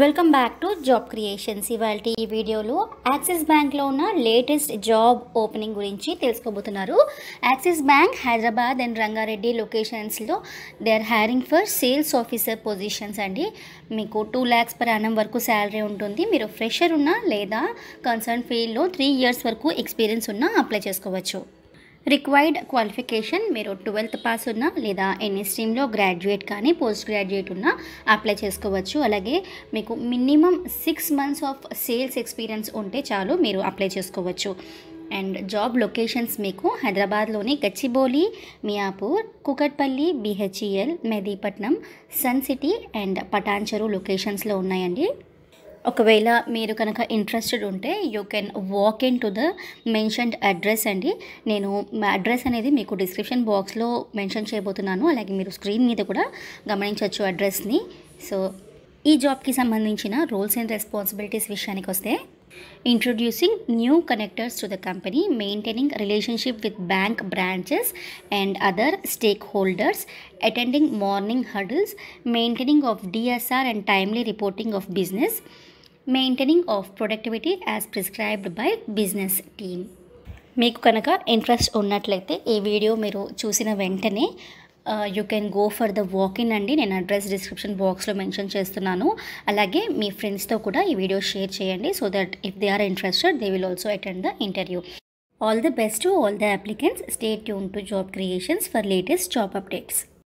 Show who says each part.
Speaker 1: welcome back to job creations ఇవాళ ఈ వీడియోలో యాక్సిస్ బ్యాంక్లో ఉన్న లేటెస్ట్ జాబ్ ఓపెనింగ్ గురించి తెలుసుకోబోతున్నారు Axis bank Hyderabad and Rangareddy లొకేషన్స్లో they are hiring for sales officer positions అండి మీకు టూ ల్యాక్స్ పర్ అనం వరకు శాలరీ ఉంటుంది మీరు ఫ్రెషర్ ఉన్నా లేదా కన్సర్న్ ఫీల్డ్లో త్రీ ఇయర్స్ వరకు ఎక్స్పీరియన్స్ ఉన్నా అప్లై చేసుకోవచ్చు రిక్వైర్డ్ క్వాలిఫికేషన్ మీరు ట్వెల్త్ పాస్ ఉన్నా లేదా ఎన్ని స్ట్రీమ్లో గ్రాడ్యుయేట్ కానీ పోస్ట్ గ్రాడ్యుయేట్ ఉన్నా అప్లై చేసుకోవచ్చు అలాగే మీకు minimum six months of sales experience ఉంటే చాలు మీరు అప్లై చేసుకోవచ్చు అండ్ జాబ్ లొకేషన్స్ మీకు హైదరాబాద్లోని Gachibowli Miyapur Kukatpally BHEL Mehdipatnam Sun City and Patancheru లొకేషన్స్లో ఉన్నాయండి ఒకవేళ మీరు కనుక ఇంట్రెస్టెడ్ ఉంటే you can walk in to the mentioned address అండి నేను మా అడ్రస్ అనేది మీకు డిస్క్రిప్షన్ బాక్స్లో మెన్షన్ చేయబోతున్నాను అలాగే మీరు స్క్రీన్ మీద కూడా గమనించవచ్చు అడ్రస్ని సో ఈ జాబ్కి సంబంధించిన రోల్స్ అండ్ రెస్పాన్సిబిలిటీస్ విషయానికి వస్తే introducing new connectors to the company maintaining relationship with bank branches and other stakeholders attending morning huddles maintaining of DSR and timely reporting of business maintaining of productivity as prescribed by business team మీకు కనుక interest ఉన్నట్లయితే ఈ video మీరు చూసిన వెంటనే you can go for the walk in అండి నేను address description బాక్స్లో మెన్షన్ చేస్తున్నాను అలాగే మీ ఫ్రెండ్స్తో కూడా ఈ వీడియో షేర్ చేయండి so that if they are interested they will also attend the interview all the best to all the applicants stay tuned to job Creations for latest job updates